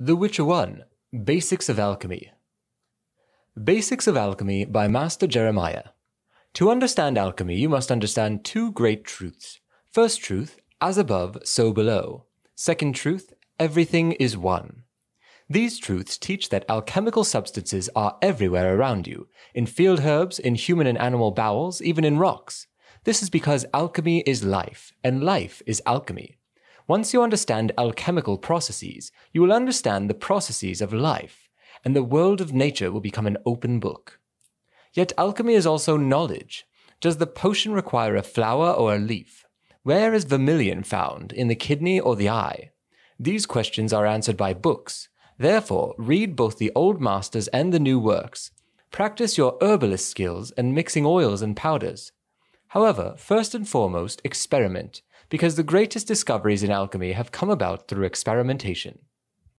The Witcher 1 Basics of Alchemy. Basics of Alchemy by Master Jeremiah. To understand alchemy, you must understand two great truths. First truth, as above, so below. Second truth, everything is one. These truths teach that alchemical substances are everywhere around you, in field herbs, in human and animal bowels, even in rocks. This is because alchemy is life, and life is alchemy. Once you understand alchemical processes, you will understand the processes of life, and the world of nature will become an open book. Yet alchemy is also knowledge. Does the potion require a flower or a leaf? Where is vermilion found, in the kidney or the eye? These questions are answered by books. Therefore, read both the old masters and the new works. Practice your herbalist skills and mixing oils and powders. However, first and foremost, experiment because the greatest discoveries in alchemy have come about through experimentation.